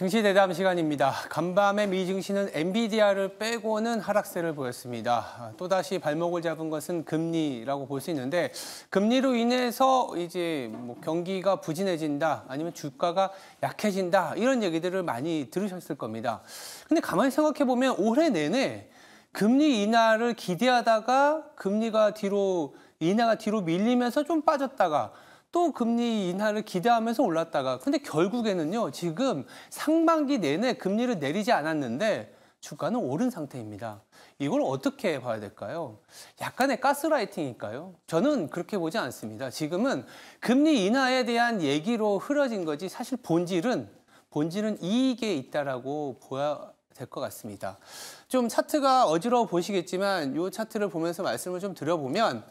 증시 대담 시간입니다. 간밤에 미 증시는 엔비디아를 빼고는 하락세를 보였습니다. 또다시 발목을 잡은 것은 금리라고 볼 수 있는데 금리로 인해서 이제 뭐 경기가 부진해진다 아니면 주가가 약해진다 이런 얘기들을 많이 들으셨을 겁니다. 근데 가만히 생각해 보면 올해 내내 금리 인하를 기대하다가 금리가 뒤로 인하가 뒤로 밀리면서 좀 빠졌다가 또 금리 인하를 기대하면서 올랐다가 근데 결국에는요 지금 상반기 내내 금리를 내리지 않았는데 주가는 오른 상태입니다. 이걸 어떻게 봐야 될까요? 약간의 가스라이팅일까요? 저는 그렇게 보지 않습니다. 지금은 금리 인하에 대한 얘기로 흐려진 거지 사실 본질은 본질은 이익에 있다라고 보야 될 것 같습니다. 좀 차트가 어지러워 보시겠지만 이 차트를 보면서 말씀을 좀 드려보면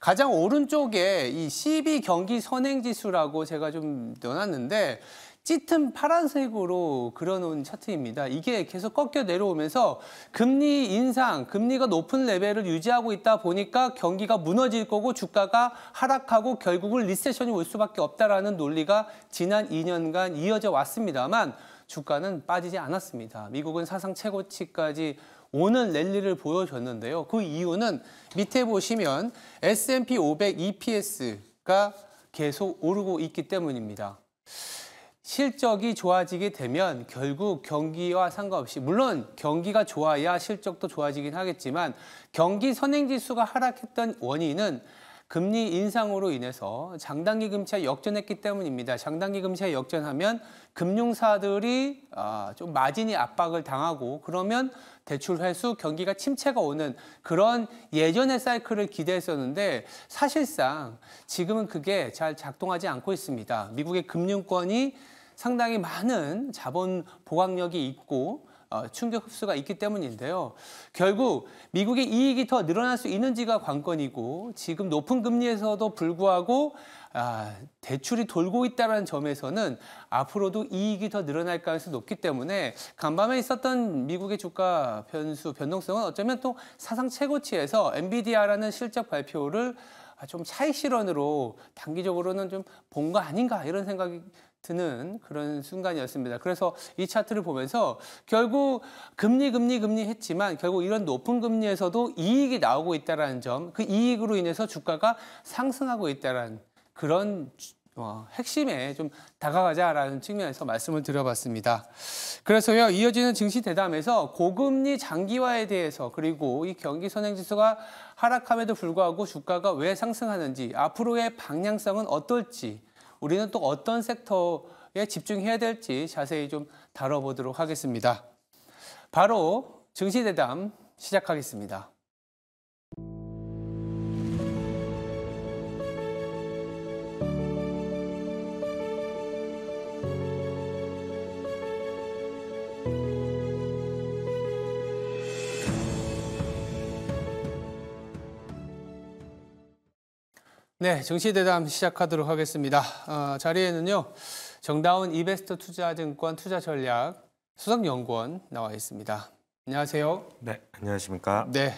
가장 오른쪽에 이12 경기 선행 지수라고 제가 좀 넣어놨는데 짙은 파란색으로 그려놓은 차트입니다. 이게 계속 꺾여 내려오면서 금리 인상, 금리가 높은 레벨을 유지하고 있다 보니까 경기가 무너질 거고 주가가 하락하고 결국은 리세션이 올 수밖에 없다라는 논리가 지난 2년간 이어져 왔습니다만 주가는 빠지지 않았습니다. 미국은 사상 최고치까지 오늘 랠리를 보여줬는데요. 그 이유는 밑에 보시면 S&P 500 EPS가 계속 오르고 있기 때문입니다. 실적이 좋아지게 되면 결국 경기와 상관없이 물론 경기가 좋아야 실적도 좋아지긴 하겠지만 경기 선행지수가 하락했던 원인은 금리 인상으로 인해서 장단기 금리가 역전했기 때문입니다. 장단기 금리 역전하면 금융사들이 아, 좀 마진이 압박을 당하고 그러면 대출 회수, 경기가 침체가 오는 그런 예전의 사이클을 기대했었는데 사실상 지금은 그게 잘 작동하지 않고 있습니다. 미국의 금융권이 상당히 많은 자본 보강력이 있고 어, 충격 흡수가 있기 때문인데요. 결국 미국의 이익이 더 늘어날 수 있는지가 관건이고 지금 높은 금리에서도 불구하고 아, 대출이 돌고 있다는 점에서는 앞으로도 이익이 더 늘어날 가능성이 높기 때문에 간밤에 있었던 미국의 주가 변수 변동성은 어쩌면 또 사상 최고치에서 엔비디아라는 실적 발표를 아, 좀 차익 실현으로 단기적으로는 좀 본 거 아닌가 이런 생각이 드는 그런 순간이었습니다. 그래서 이 차트를 보면서 결국 금리 금리 금리 했지만 결국 이런 높은 금리에서도 이익이 나오고 있다라는 점, 그 이익으로 인해서 주가가 상승하고 있다라는 그런 어, 핵심에 좀 다가가자라는 측면에서 말씀을 드려봤습니다. 그래서요, 이어지는 증시 대담에서 고금리 장기화에 대해서 그리고 이 경기 선행지수가 하락함에도 불구하고 주가가 왜 상승하는지 앞으로의 방향성은 어떨지 우리는 또 어떤 섹터에 집중해야 될지 자세히 좀 다뤄보도록 하겠습니다. 바로 증시대담 시작하겠습니다. 네, 정치대담 시작하도록 하겠습니다. 어, 자리에는요, 정다운 이베스트 투자증권 투자전략 수석연구원 나와 있습니다. 안녕하세요. 네, 안녕하십니까. 네.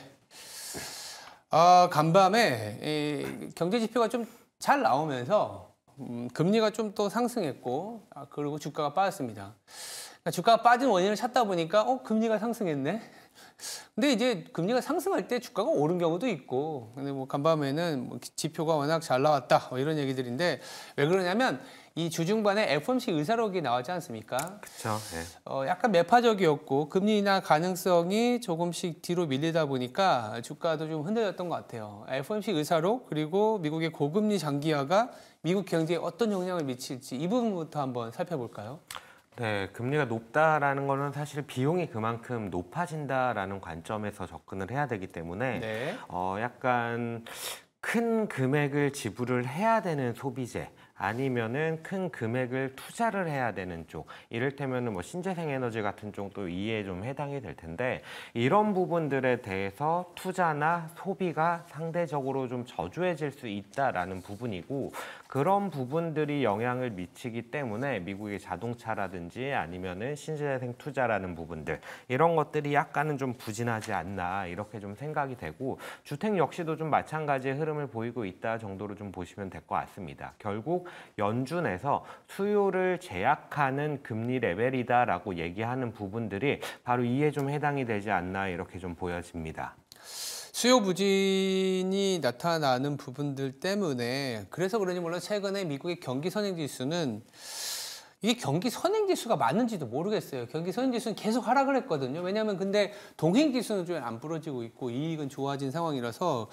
아, 간밤에 이 경제 지표가 좀 잘 나오면서 음, 금리가 좀 또 상승했고, 아, 그리고 주가가 빠졌습니다. 그러니까 주가가 빠진 원인을 찾다 보니까 어 금리가 상승했네. 근데 이제 금리가 상승할 때 주가가 오른 경우도 있고 근데 뭐 간밤에는 뭐 지표가 워낙 잘 나왔다 뭐 이런 얘기들인데 왜 그러냐면 이 주중반에 FOMC 의사록이 나왔지 않습니까? 그렇죠. 네. 어, 약간 매파적이었고 금리 인하 가능성이 조금씩 뒤로 밀리다 보니까 주가도 좀 흔들렸던 것 같아요. FOMC 의사록 그리고 미국의 고금리 장기화가 미국 경제에 어떤 영향을 미칠지 이 부분부터 한번 살펴볼까요? 네, 금리가 높다라는 거는 사실 비용이 그만큼 높아진다라는 관점에서 접근을 해야 되기 때문에 네. 어 약간 큰 금액을 지불을 해야 되는 소비재 아니면은 큰 금액을 투자를 해야 되는 쪽 이를테면은 뭐 신재생 에너지 같은 쪽도 이에 좀 해당이 될 텐데 이런 부분들에 대해서 투자나 소비가 상대적으로 좀 저조해질 수 있다라는 부분이고 그런 부분들이 영향을 미치기 때문에 미국의 자동차라든지 아니면은 신재생 투자라는 부분들 이런 것들이 약간은 좀 부진하지 않나 이렇게 좀 생각이 되고 주택 역시도 좀 마찬가지의 흐름을 보이고 있다 정도로 좀 보시면 될 것 같습니다. 결국 연준에서 수요를 제약하는 금리 레벨이다라고 얘기하는 부분들이 바로 이에 좀 해당이 되지 않나 이렇게 좀 보여집니다. 수요 부진이 나타나는 부분들 때문에 그래서 그런지 물론 최근에 미국의 경기 선행 지수는 이게 경기 선행 지수가 맞는지도 모르겠어요. 경기 선행 지수는 계속 하락을 했거든요. 왜냐하면 근데 동행 지수는 좀 안 부러지고 있고 이익은 좋아진 상황이라서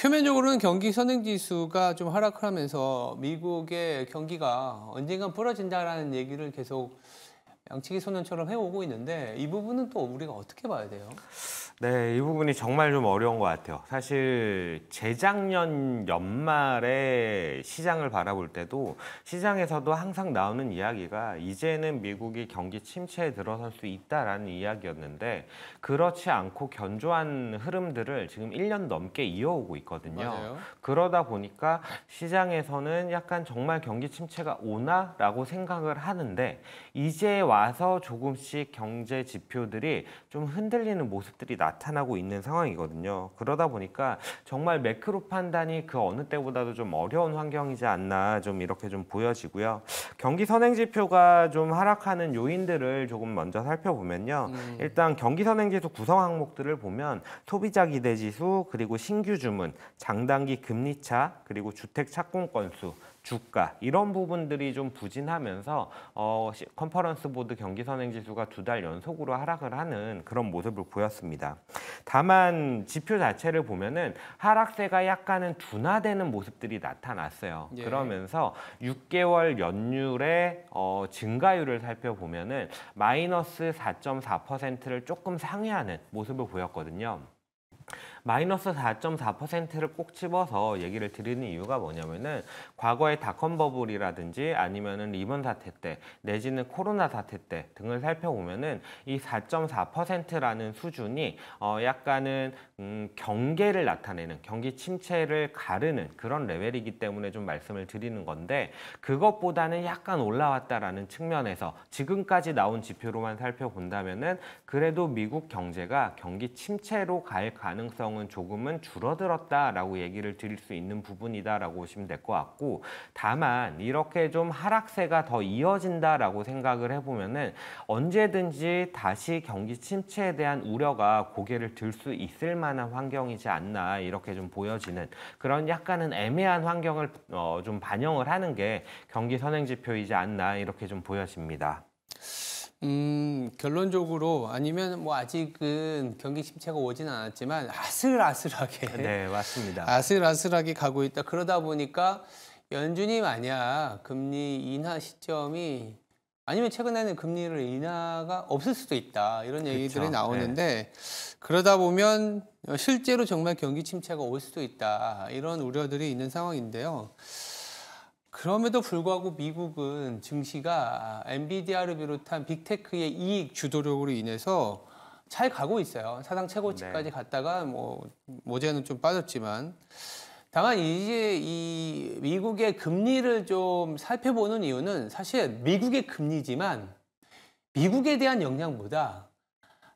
표면적으로는 경기 선행지수가 좀 하락하면서 미국의 경기가 언젠간 부러진다라는 얘기를 계속 양치기 소년처럼 해오고 있는데 이 부분은 또 우리가 어떻게 봐야 돼요? 네, 이 부분이 정말 좀 어려운 것 같아요. 사실 재작년 연말에 시장을 바라볼 때도 시장에서도 항상 나오는 이야기가 이제는 미국이 경기 침체에 들어설 수 있다라는 이야기였는데 그렇지 않고 견조한 흐름들을 지금 1년 넘게 이어오고 있거든요. 맞아요. 그러다 보니까 시장에서는 약간 정말 경기 침체가 오나라고 생각을 하는데 이제 와 와서 조금씩 경제 지표들이 좀 흔들리는 모습들이 나타나고 있는 상황이거든요. 그러다 보니까 정말 매크로 판단이 그 어느 때보다도 좀 어려운 환경이지 않나 좀 이렇게 좀 보여지고요. 경기 선행 지표가 좀 하락하는 요인들을 조금 먼저 살펴보면요. 음. 일단 경기 선행 지수 구성 항목들을 보면 소비자 기대 지수 그리고 신규 주문, 장단기 금리 차 그리고 주택 착공 건수 주가 이런 부분들이 좀 부진하면서 어, 컨퍼런스 보드 경기 선행 지수가 두 달 연속으로 하락을 하는 그런 모습을 보였습니다. 다만 지표 자체를 보면은 하락세가 약간은 둔화되는 모습들이 나타났어요. 예. 그러면서 6개월 연율의 어, 증가율을 살펴보면은 마이너스 4.4%를 조금 상회하는 모습을 보였거든요. 마이너스 4.4%를 꼭 집어서 얘기를 드리는 이유가 뭐냐면은 과거의 닷컴 버블이라든지 아니면은 리본 사태 때 내지는 코로나 사태 때 등을 살펴보면은 이 4.4%라는 수준이 어 약간은 음 경계를 나타내는 경기 침체를 가르는 그런 레벨이기 때문에 좀 말씀을 드리는 건데 그것보다는 약간 올라왔다라는 측면에서 지금까지 나온 지표로만 살펴본다면은 그래도 미국 경제가 경기 침체로 갈 가능성은 비용은 조금은 줄어들었다라고 얘기를 드릴 수 있는 부분이다라고 보시면 될 것 같고 다만 이렇게 좀 하락세가 더 이어진다라고 생각을 해보면은 언제든지 다시 경기 침체에 대한 우려가 고개를 들 수 있을 만한 환경이지 않나 이렇게 좀 보여지는 그런 약간은 애매한 환경을 어, 좀 반영을 하는 게 경기 선행 지표이지 않나 이렇게 좀 보여집니다. 음, 결론적으로 아니면 뭐 아직은 경기 침체가 오지는 않았지만 아슬아슬하게 네, 맞습니다. 아슬아슬하게 가고 있다. 그러다 보니까 연준이 만약 금리 인하 시점이 아니면 최근에는 금리를 인하가 없을 수도 있다 이런 얘기들이 그렇죠. 나오는데 네. 그러다 보면 실제로 정말 경기 침체가 올 수도 있다 이런 우려들이 있는 상황인데요. 그럼에도 불구하고 미국은 증시가 엔비디아를 비롯한 빅테크의 이익 주도력으로 인해서 잘 가고 있어요. 사상 최고치까지 네. 갔다가 뭐 모재는 좀 빠졌지만 다만 이제 이 미국의 금리를 좀 살펴보는 이유는 사실 미국의 금리지만 미국에 대한 영향보다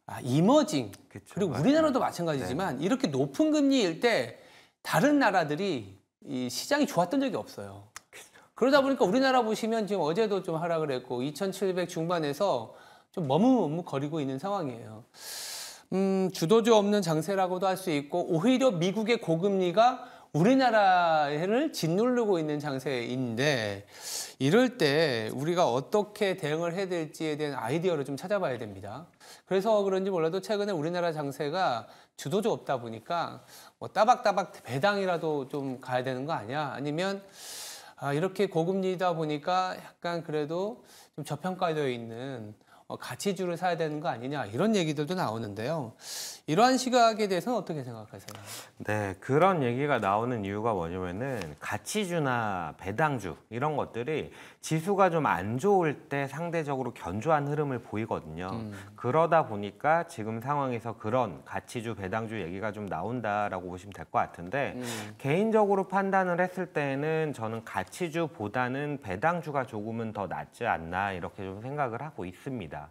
아, 이머징 그쵸, 그리고 맞아요. 우리나라도 마찬가지지만 네. 이렇게 높은 금리일 때 다른 나라들이 이 시장이 좋았던 적이 없어요. 그러다 보니까 우리나라 보시면 지금 어제도 좀 하락을 했고 2,700 중반에서 좀 머뭇머뭇거리고 있는 상황이에요. 음, 주도주 없는 장세라고도 할 수 있고 오히려 미국의 고금리가 우리나라를 짓누르고 있는 장세인데 이럴 때 우리가 어떻게 대응을 해야 될지에 대한 아이디어를 좀 찾아봐야 됩니다. 그래서 그런지 몰라도 최근에 우리나라 장세가 주도주 없다 보니까 뭐 따박따박 배당이라도 좀 가야 되는 거 아니야? 아니면 아, 이렇게 고금리다 보니까 약간 그래도 좀 저평가되어 있는 가치주를 어, 사야 되는 거 아니냐 이런 얘기들도 나오는데요. 이러한 시각에 대해서는 어떻게 생각하세요? 네, 그런 얘기가 나오는 이유가 뭐냐면은 가치주나 배당주 이런 것들이 지수가 좀 안 좋을 때 상대적으로 견조한 흐름을 보이거든요. 음. 그러다 보니까 지금 상황에서 그런 가치주, 배당주 얘기가 좀 나온다라고 보시면 될 것 같은데 음. 개인적으로 판단을 했을 때는 저는 가치주보다는 배당주가 조금은 더 낫지 않나 이렇게 좀 생각을 하고 있습니다. 것이다.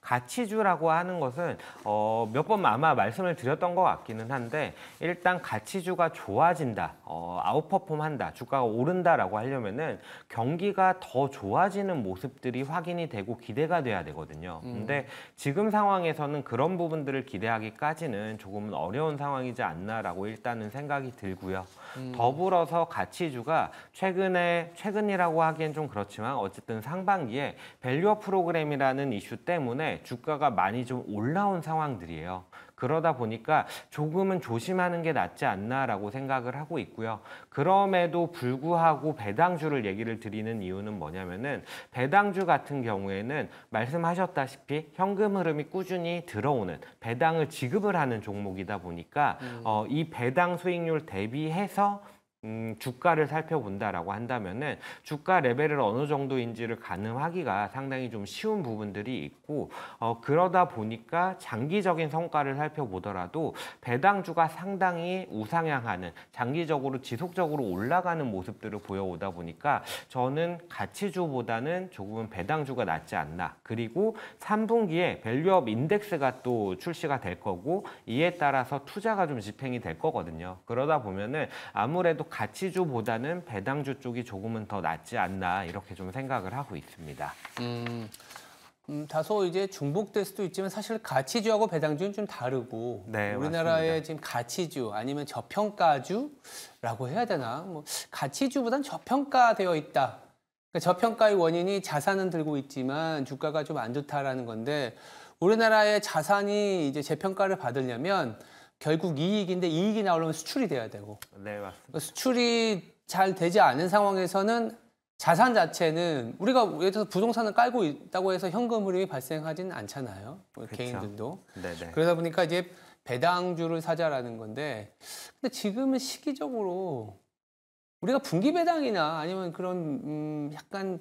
가치주라고 하는 것은 어, 몇 번 아마 말씀을 드렸던 것 같기는 한데 일단 가치주가 좋아진다, 어, 아웃퍼폼한다, 주가가 오른다라고 하려면은 경기가 더 좋아지는 모습들이 확인이 되고 기대가 돼야 되거든요. 음. 근데 지금 상황에서는 그런 부분들을 기대하기까지는 조금은 어려운 상황이지 않나라고 일단은 생각이 들고요. 음. 더불어서 가치주가 최근에 최근이라고 하기엔 좀 그렇지만 어쨌든 상반기에 밸류어 프로그램이라는 이슈 때문에 주가가 많이 좀 올라온 상황들이에요. 그러다 보니까 조금은 조심하는 게 낫지 않나라고 생각을 하고 있고요. 그럼에도 불구하고 배당주를 얘기를 드리는 이유는 뭐냐면은 배당주 같은 경우에는 말씀하셨다시피 현금 흐름이 꾸준히 들어오는 배당을 지급을 하는 종목이다 보니까 음. 어, 이 배당 수익률 대비해서 음, 주가를 살펴본다라고 한다면은 주가 레벨을 어느 정도인지를 가늠하기가 상당히 좀 쉬운 부분들이 있고 어, 그러다 보니까 장기적인 성과를 살펴보더라도 배당주가 상당히 우상향하는 장기적으로 지속적으로 올라가는 모습들을 보여오다 보니까 저는 가치주보다는 조금은 배당주가 낫지 않나 그리고 3분기에 밸류업 인덱스가 또 출시가 될 거고 이에 따라서 투자가 좀 집행이 될 거거든요 그러다 보면은 아무래도 가치주보다는 배당주 쪽이 조금은 더 낫지 않나 이렇게 좀 생각을 하고 있습니다. 음. 음, 다소 이제 중복될 수도 있지만 사실 가치주하고 배당주는 좀 다르고 네, 우리나라의 맞습니다. 지금 가치주 아니면 저평가주라고 해야 되나 뭐가치주보다는 저평가되어 있다. 그러니까 저평가의 원인이 자산은 들고 있지만 주가가 좀 안 좋다라는 건데 우리나라의 자산이 이제 재평가를 받으려면 결국 이익인데 이익이 나오려면 수출이 돼야 되고 네 맞습니다. 그러니까 수출이 잘 되지 않은 상황에서는 자산 자체는 우리가 예를 들어서 부동산을 깔고 있다고 해서 현금 흐름이 발생하진 않잖아요. 그렇죠. 개인들도. 네네. 그러다 보니까 이제 배당주를 사자라는 건데 근데 지금은 시기적으로 우리가 분기 배당이나 아니면 그런 음 약간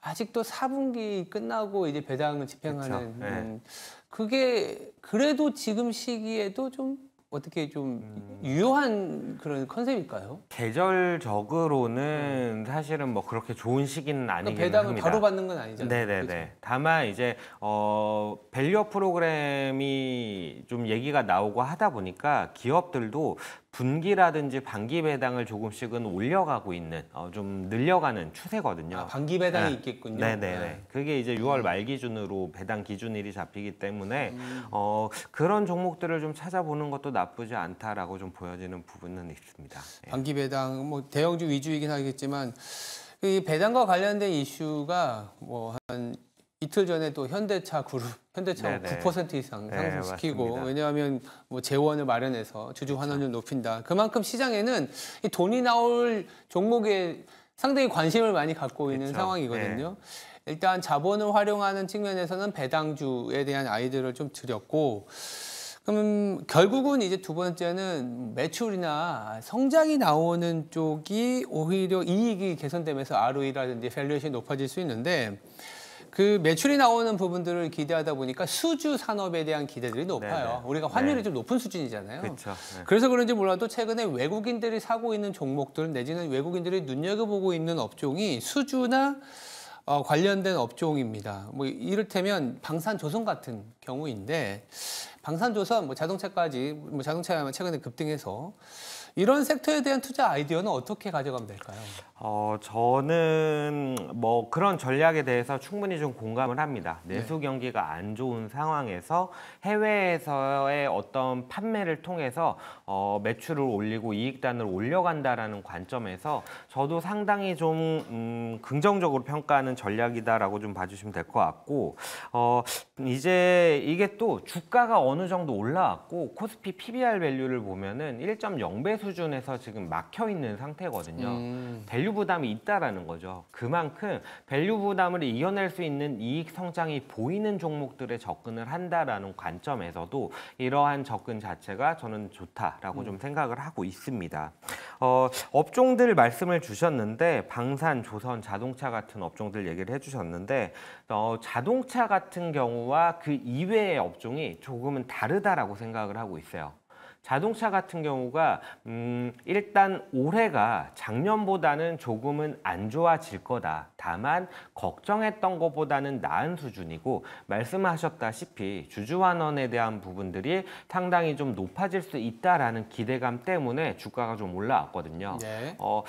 아직도 4분기 끝나고 이제 배당을 집행하는 네. 음, 그게 그래도 지금 시기에도 좀 어떻게 좀 음... 유효한 그런 컨셉일까요? 계절적으로는 음. 사실은 뭐 그렇게 좋은 시기는 그러니까 아니긴 그러니까 배당을 바로 받는 건 아니잖아요. 네네네. 그렇 다만 이제 어 밸류업 프로그램이 좀 얘기가 나오고 하다 보니까 기업들도 분기라든지 반기 배당을 조금씩은 올려가고 있는 어, 좀 늘려가는 추세거든요. 아, 반기 배당이 네. 있겠군요. 네네. 네. 그게 이제 6월 말 기준으로 배당 기준일이 잡히기 때문에 음. 어, 그런 종목들을 좀 찾아보는 것도 나쁘지 않다라고 좀 보여지는 부분은 있습니다. 네. 반기 배당 뭐 대형주 위주이긴 하겠지만 이 배당과 관련된 이슈가 뭐한 이틀 전에 또 현대차 그룹 현대차 9% 이상 네, 상승시키고 네, 왜냐하면 뭐 재원을 마련해서 주주 그렇죠. 환원율 높인다. 그만큼 시장에는 이 돈이 나올 종목에 상당히 관심을 많이 갖고 있는 그렇죠. 상황이거든요. 네. 일단 자본을 활용하는 측면에서는 배당주에 대한 아이디어를 좀 드렸고 그럼 결국은 이제 두 번째는 매출이나 성장이 나오는 쪽이 오히려 이익이 개선되면서 ROE라든지 밸류에이션이 높아질 수 있는데 그 매출이 나오는 부분들을 기대하다 보니까 수주 산업에 대한 기대들이 높아요. 네네. 우리가 환율이 네. 좀 높은 수준이잖아요. 그쵸, 네. 그래서 그런지 몰라도 최근에 외국인들이 사고 있는 종목들 내지는 외국인들이 눈여겨보고 있는 업종이 수주나 어, 관련된 업종입니다. 뭐 이를테면 방산 조선 같은 경우인데 방산조선, 뭐 자동차까지, 뭐자동차야 최근에 급등해서 이런 섹터에 대한 투자 아이디어는 어떻게 가져가면 될까요? 어, 저는 뭐 그런 전략에 대해서 충분히 좀 공감을 합니다. 네. 내수 경기가 안 좋은 상황에서 해외에서의 어떤 판매를 통해서 어, 매출을 올리고 이익단을 올려간다라는 관점에서 저도 상당히 좀 음, 긍정적으로 평가하는 전략이다라고 좀 봐주시면 될 것 같고 어, 이제 이게 또 주가가 어느 어느 정도 올라왔고 코스피 PBR 밸류를 보면은 1.0배 수준에서 지금 막혀 있는 상태거든요. 음. 밸류 부담이 있다라는 거죠. 그만큼 밸류 부담을 이겨낼 수 있는 이익 성장이 보이는 종목들에 접근을 한다라는 관점에서도 이러한 접근 자체가 저는 좋다라고 음. 좀 생각을 하고 있습니다. 어, 업종들 말씀을 주셨는데 방산, 조선, 자동차 같은 업종들 얘기를 해주셨는데 어, 자동차 같은 경우와 그 이외의 업종이 조금은 조금은 다르다라고 생각을 하고 있어요. 자동차 같은 경우가 음, 일단 올해가 작년보다는 조금은 안 좋아질 거다. 다만 걱정했던 것보다는 나은 수준이고 말씀하셨다시피 주주환원에 대한 부분들이 상당히 좀 높아질 수 있다라는 기대감 때문에 주가가 좀 올라왔거든요. 네. 어,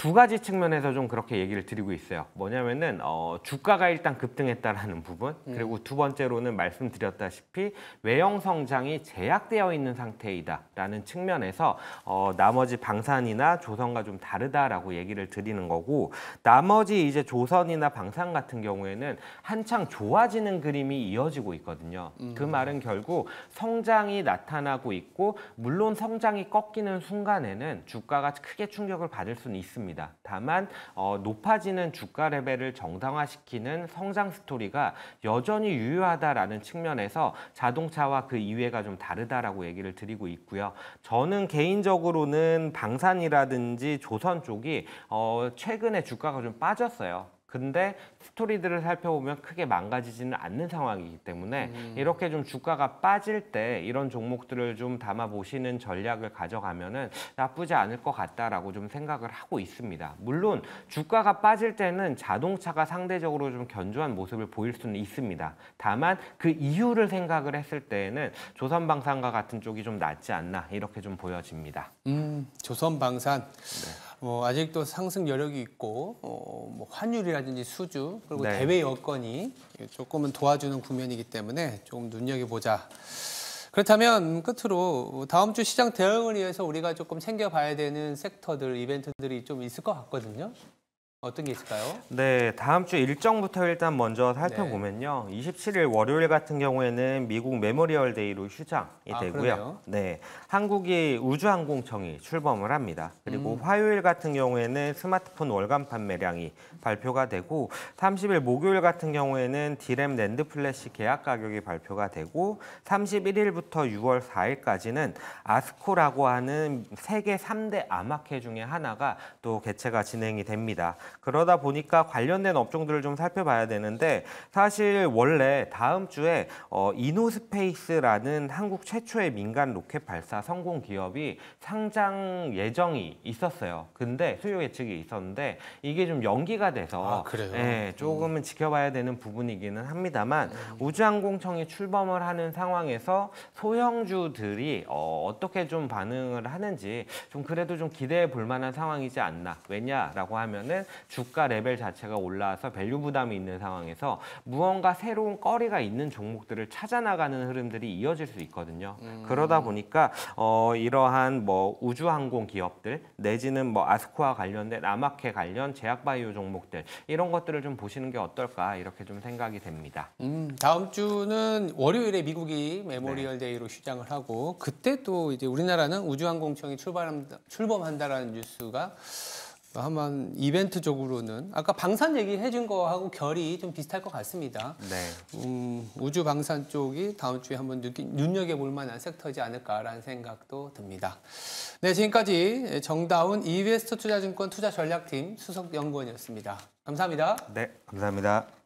두 가지 측면에서 좀 그렇게 얘기를 드리고 있어요. 뭐냐면은 어, 주가가 일단 급등했다라는 부분, 음. 그리고 두 번째로는 말씀드렸다시피 외형 성장이 제약되어 있는 상태이다라는 측면에서 어, 나머지 방산이나 조선과 좀 다르다라고 얘기를 드리는 거고, 나머지 이제 조선이나 방산 같은 경우에는 한창 좋아지는 그림이 이어지고 있거든요. 음. 그 말은 결국 성장이 나타나고 있고, 물론 성장이 꺾이는 순간에는 주가가 크게 충격을 받을 수는 있습니다. 있습니다. 다만 어, 높아지는 주가 레벨을 정상화시키는 성장 스토리가 여전히 유효하다라는 측면에서 자동차와 그 이외가 좀 다르다라고 얘기를 드리고 있고요. 저는 개인적으로는 방산이라든지 조선 쪽이 어, 최근에 주가가 좀 빠졌어요. 근데 스토리들을 살펴보면 크게 망가지지는 않는 상황이기 때문에 음. 이렇게 좀 주가가 빠질 때 이런 종목들을 좀 담아 보시는 전략을 가져가면은 나쁘지 않을 것 같다라고 좀 생각을 하고 있습니다. 물론 주가가 빠질 때는 자동차가 상대적으로 좀 견조한 모습을 보일 수는 있습니다. 다만 그 이유를 생각을 했을 때에는 조선방산과 같은 쪽이 좀 낫지 않나 이렇게 좀 보여집니다. 음, 조선방산. 네. 뭐 아직도 상승 여력이 있고 어, 뭐 환율이라든지 수주 그리고 네. 대외 여건이 조금은 도와주는 국면이기 때문에 조금 눈여겨보자. 그렇다면 끝으로 다음 주 시장 대응을 위해서 우리가 조금 챙겨봐야 되는 섹터들, 이벤트들이 좀 있을 것 같거든요. 어떤 게 있을까요? 네, 다음 주 일정부터 일단 먼저 살펴보면요. 네. 27일 월요일 같은 경우에는 미국 메모리얼 데이로 휴장이 아, 되고요. 그러네요. 네, 한국이 우주항공청이 출범을 합니다. 그리고 음. 화요일 같은 경우에는 스마트폰 월간 판매량이 발표가 되고 30일 목요일 같은 경우에는 디램 랜드 플래시 계약 가격이 발표가 되고 31일부터 6월 4일까지는 아스코라고 하는 세계 3대 암마회 중에 하나가 또 개최가 진행이 됩니다. 그러다 보니까 관련된 업종들을 좀 살펴봐야 되는데 사실 원래 다음 주에 어, 이노스페이스라는 한국 최초의 민간 로켓 발사 성공 기업이 상장 예정이 있었어요. 근데 수요 예측이 있었는데 이게 좀 연기가 돼서 아, 예, 음. 조금은 음. 지켜봐야 되는 부분이기는 합니다만 음. 우주항공청이 출범을 하는 상황에서 소형주들이 어, 어떻게 좀 반응을 하는지 좀 그래도 좀 기대해 볼 만한 상황이지 않나. 왜냐라고 하면은 주가 레벨 자체가 올라와서 밸류 부담이 있는 상황에서 무언가 새로운 거리가 있는 종목들을 찾아 나가는 흐름들이 이어질 수 있거든요. 음. 그러다 보니까 어, 이러한 뭐 우주항공 기업들 내지는 뭐 아스코와 관련된 남마회 관련 제약바이오 종목들 이런 것들을 좀 보시는 게 어떨까 이렇게 좀 생각이 됩니다. 음, 다음 주는 월요일에 미국이 메모리얼 네. 데이로 휴장을 하고 그때 또 이제 우리나라는 우주항공청이 출발한다 출범한다라는 뉴스가 한번 이벤트적으로는 아까 방산 얘기해 준 거하고 결이 좀 비슷할 것 같습니다. 네. 음, 우주 방산 쪽이 다음 주에 한번 눈여겨 볼 만한 섹터지 않을까라는 생각도 듭니다. 네, 지금까지 정다운 이베스트 투자증권 투자 전략팀 수석 연구원이었습니다. 감사합니다. 네, 감사합니다.